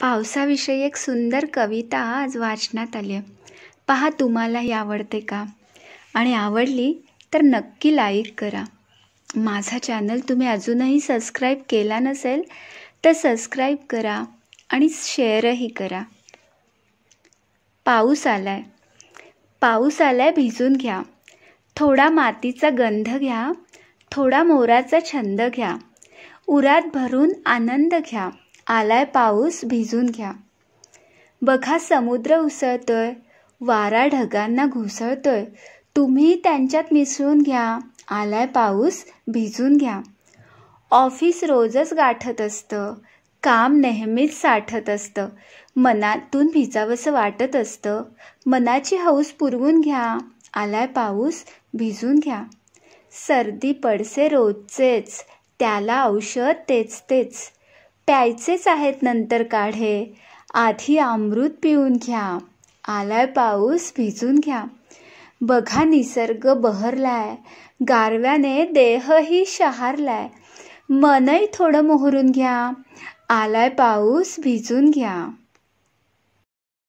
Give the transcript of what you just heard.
पावसाविषयी एक सुंदर कविता आज वाचनात आली आहे पहा तुम्हालाही आवडते का आणि आवडली तर नक्की लाईक करा माझा चॅनल तुम्ही अजूनही सबस्क्राईब केला नसेल तर सबस्क्राईब करा आणि शेअरही करा पाऊस आलाय पाऊस आलाय भिजून घ्या थोडा मातीचा गंध घ्या थोडा मोराचा छंद घ्या उरात भरून आनंद घ्या आलाय पाऊस भिजून घ्या बघा समुद्र उसळतोय वारा ढगांना घुसळतोय तुम्ही त्यांच्यात मिसळून घ्या आलाय पाऊस भिजून घ्या ऑफिस रोजच गाठत असतं काम नेहमीच साठत असतं मनातून भिजावंसं वाटत असतं मनाची हौस पुरवून घ्या आलाय पाऊस भिजून घ्या सर्दी पडसे रोजचेच त्याला औषध तेच तेच प्यायचेच आहेत नंतर काढे आधी अमृत पिऊन घ्या आलाय पाऊस भिजून घ्या बघा निसर्ग बहरलाय गारव्याने देहही शहारलाय मनही थोडं मोहरून घ्या आलाय पाऊस भिजून घ्या